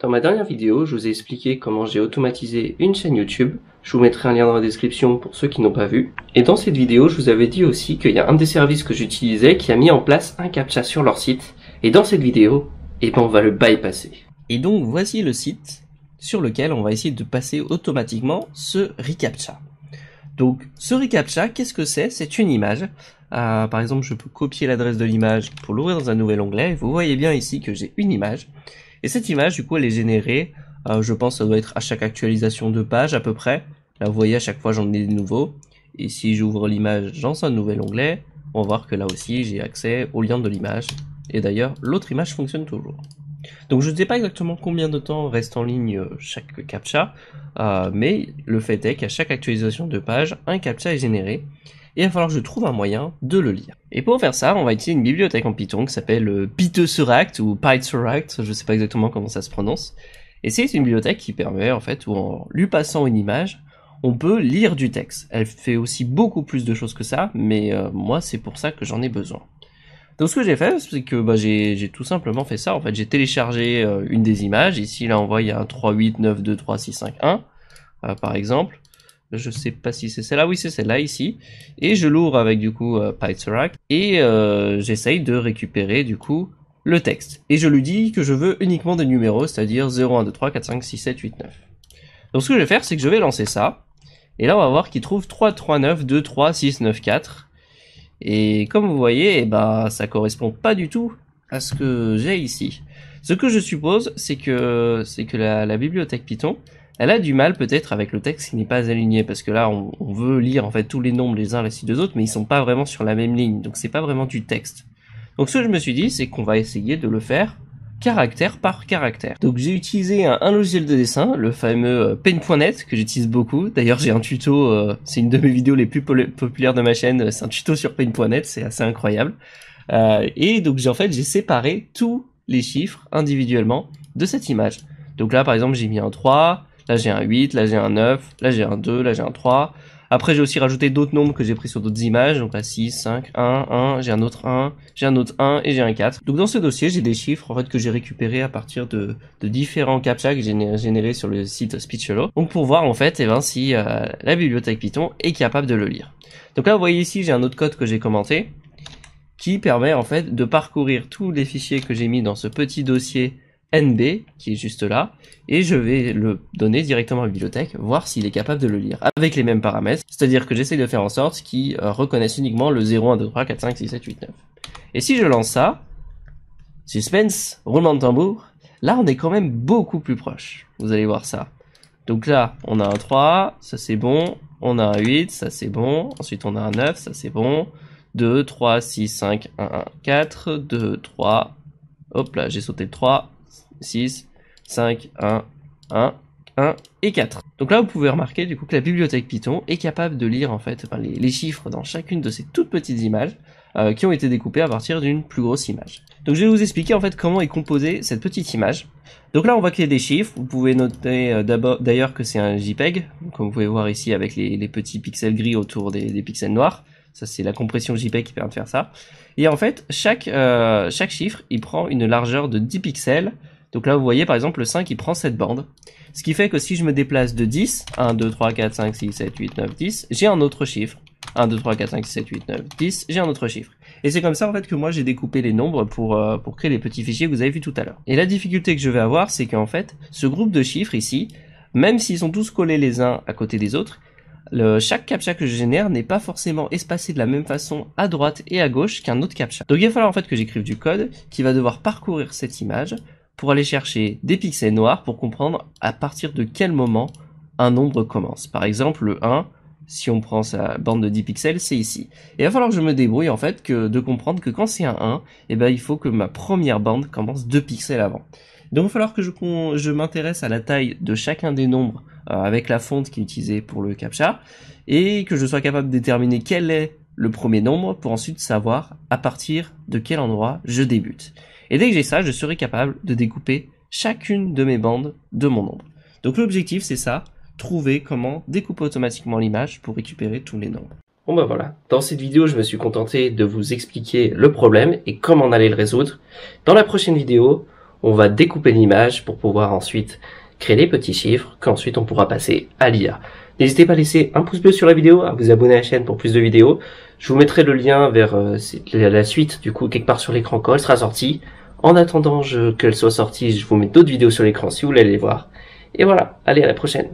Dans ma dernière vidéo, je vous ai expliqué comment j'ai automatisé une chaîne YouTube. Je vous mettrai un lien dans la description pour ceux qui n'ont pas vu. Et dans cette vidéo, je vous avais dit aussi qu'il y a un des services que j'utilisais qui a mis en place un captcha sur leur site. Et dans cette vidéo, eh ben on va le bypasser. Et donc voici le site sur lequel on va essayer de passer automatiquement ce recaptcha. Donc ce recaptcha, qu'est-ce que c'est C'est une image. Euh, par exemple, je peux copier l'adresse de l'image pour l'ouvrir dans un nouvel onglet. Vous voyez bien ici que j'ai une image. Et cette image, du coup, elle est générée, euh, je pense que ça doit être à chaque actualisation de page à peu près. Là, vous voyez, à chaque fois, j'en ai des nouveaux. Et si j'ouvre l'image dans un nouvel onglet, on va voir que là aussi, j'ai accès au lien de l'image. Et d'ailleurs, l'autre image fonctionne toujours. Donc je ne sais pas exactement combien de temps reste en ligne euh, chaque captcha, euh, mais le fait est qu'à chaque actualisation de page, un captcha est généré il va falloir que je trouve un moyen de le lire. Et pour faire ça, on va utiliser une bibliothèque en Python qui s'appelle euh, Pythesuract ou Pytesseract. je ne sais pas exactement comment ça se prononce. Et c'est une bibliothèque qui permet, en fait, où en lui passant une image, on peut lire du texte. Elle fait aussi beaucoup plus de choses que ça, mais euh, moi, c'est pour ça que j'en ai besoin. Donc ce que j'ai fait, c'est que bah, j'ai tout simplement fait ça. En fait, j'ai téléchargé euh, une des images. Ici, là, on voit, il y a un 3, 8, 9, 2, 3, 6, 5, 1, par exemple je sais pas si c'est celle-là, oui c'est celle-là ici, et je l'ouvre avec du coup euh, et euh, j'essaye de récupérer du coup le texte. Et je lui dis que je veux uniquement des numéros, c'est-à-dire 0, 1, 2, 3, 4, 5, 6, 7, 8, 9. Donc ce que je vais faire, c'est que je vais lancer ça, et là on va voir qu'il trouve 3, 3, 9, 2, 3, 6, 9, 4. Et comme vous voyez, eh ben, ça correspond pas du tout à ce que j'ai ici. Ce que je suppose, c'est que, c'est que la bibliothèque Python, elle a du mal peut-être avec le texte qui n'est pas aligné parce que là on, veut lire en fait tous les nombres les uns les suite des autres mais ils sont pas vraiment sur la même ligne donc c'est pas vraiment du texte. Donc ce que je me suis dit c'est qu'on va essayer de le faire caractère par caractère. Donc j'ai utilisé un, logiciel de dessin, le fameux euh, Paint.net, que j'utilise beaucoup. D'ailleurs j'ai un tuto, euh, c'est une de mes vidéos les plus populaires de ma chaîne, c'est un tuto sur Paint.net. c'est assez incroyable. Euh, et donc en fait j'ai séparé tous les chiffres individuellement de cette image. Donc là par exemple j'ai mis un 3, Là, j'ai un 8, là, j'ai un 9, là, j'ai un 2, là, j'ai un 3. Après, j'ai aussi rajouté d'autres nombres que j'ai pris sur d'autres images. Donc là, 6, 5, 1, 1, j'ai un autre 1, j'ai un autre 1 et j'ai un 4. Donc dans ce dossier, j'ai des chiffres en fait que j'ai récupérés à partir de, différents captcha que j'ai générés sur le site Speechelo. Donc pour voir en fait eh ben, si euh, la bibliothèque Python est capable de le lire. Donc là, vous voyez ici, j'ai un autre code que j'ai commenté qui permet en fait de parcourir tous les fichiers que j'ai mis dans ce petit dossier NB, qui est juste là, et je vais le donner directement à la bibliothèque, voir s'il est capable de le lire, avec les mêmes paramètres, c'est-à-dire que j'essaye de faire en sorte qu'il euh, reconnaisse uniquement le 0, 1, 2, 3, 4, 5, 6, 7, 8, 9. Et si je lance ça, suspense, roulement de tambour, là on est quand même beaucoup plus proche, vous allez voir ça. Donc là, on a un 3, ça c'est bon, on a un 8, ça c'est bon, ensuite on a un 9, ça c'est bon, 2, 3, 6, 5, 1, 1, 4, 2, 3, hop là, j'ai sauté le 3, 6, 5, 1, 1, 1 et 4. Donc là, vous pouvez remarquer du coup que la bibliothèque Python est capable de lire en fait les, chiffres dans chacune de ces toutes petites images euh, qui ont été découpées à partir d'une plus grosse image. Donc je vais vous expliquer en fait comment est composée cette petite image. Donc là, on voit qu'il des chiffres. Vous pouvez noter euh, d'ailleurs que c'est un JPEG, comme vous pouvez voir ici avec les, petits pixels gris autour des, pixels noirs. Ça, c'est la compression JPEG qui permet de faire ça. Et en fait, chaque, euh, chaque chiffre, il prend une largeur de 10 pixels donc là, vous voyez, par exemple, le 5, il prend cette bande. Ce qui fait que si je me déplace de 10, 1, 2, 3, 4, 5, 6, 7, 8, 9, 10, j'ai un autre chiffre. 1, 2, 3, 4, 5, 6, 7, 8, 9, 10, j'ai un autre chiffre. Et c'est comme ça en fait que moi j'ai découpé les nombres pour, euh, pour créer les petits fichiers que vous avez vus tout à l'heure. Et la difficulté que je vais avoir, c'est qu'en fait, ce groupe de chiffres ici, même s'ils sont tous collés les uns à côté des autres, le, chaque captcha que je génère n'est pas forcément espacé de la même façon à droite et à gauche qu'un autre captcha. Donc il va falloir en fait que j'écrive du code qui va devoir parcourir cette image pour aller chercher des pixels noirs pour comprendre à partir de quel moment un nombre commence. Par exemple, le 1, si on prend sa bande de 10 pixels, c'est ici. Et il va falloir que je me débrouille en fait que de comprendre que quand c'est un 1, eh ben, il faut que ma première bande commence 2 pixels avant. Donc il va falloir que je, m'intéresse à la taille de chacun des nombres euh, avec la fonte qui est utilisée pour le CAPTCHA et que je sois capable de déterminer quel est le premier nombre pour ensuite savoir à partir de quel endroit je débute. Et dès que j'ai ça, je serai capable de découper chacune de mes bandes de mon nombre. Donc l'objectif, c'est ça, trouver comment découper automatiquement l'image pour récupérer tous les nombres. Bon bah voilà, dans cette vidéo je me suis contenté de vous expliquer le problème et comment on allait le résoudre. Dans la prochaine vidéo, on va découper l'image pour pouvoir ensuite créer les petits chiffres qu'ensuite on pourra passer à l'IA. N'hésitez pas à laisser un pouce bleu sur la vidéo, à vous abonner à la chaîne pour plus de vidéos. Je vous mettrai le lien vers euh, la suite, du coup, quelque part sur l'écran quand elle sera sortie. En attendant qu'elle soit sortie, je vous mets d'autres vidéos sur l'écran si vous voulez les voir. Et voilà, allez à la prochaine